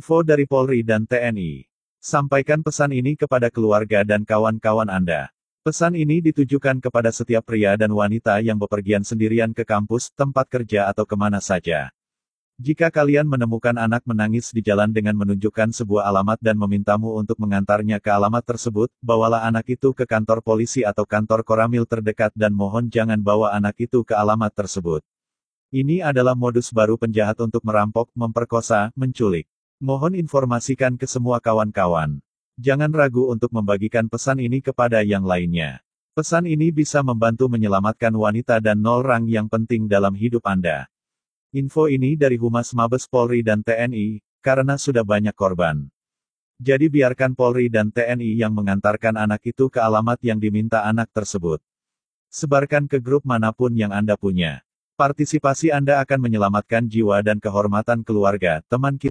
Info dari Polri dan TNI. Sampaikan pesan ini kepada keluarga dan kawan-kawan Anda. Pesan ini ditujukan kepada setiap pria dan wanita yang bepergian sendirian ke kampus, tempat kerja atau kemana saja. Jika kalian menemukan anak menangis di jalan dengan menunjukkan sebuah alamat dan memintamu untuk mengantarnya ke alamat tersebut, bawalah anak itu ke kantor polisi atau kantor koramil terdekat dan mohon jangan bawa anak itu ke alamat tersebut. Ini adalah modus baru penjahat untuk merampok, memperkosa, menculik. Mohon informasikan ke semua kawan-kawan. Jangan ragu untuk membagikan pesan ini kepada yang lainnya. Pesan ini bisa membantu menyelamatkan wanita dan orang yang penting dalam hidup Anda. Info ini dari Humas Mabes Polri dan TNI, karena sudah banyak korban. Jadi biarkan Polri dan TNI yang mengantarkan anak itu ke alamat yang diminta anak tersebut. Sebarkan ke grup manapun yang Anda punya. Partisipasi Anda akan menyelamatkan jiwa dan kehormatan keluarga, teman kita.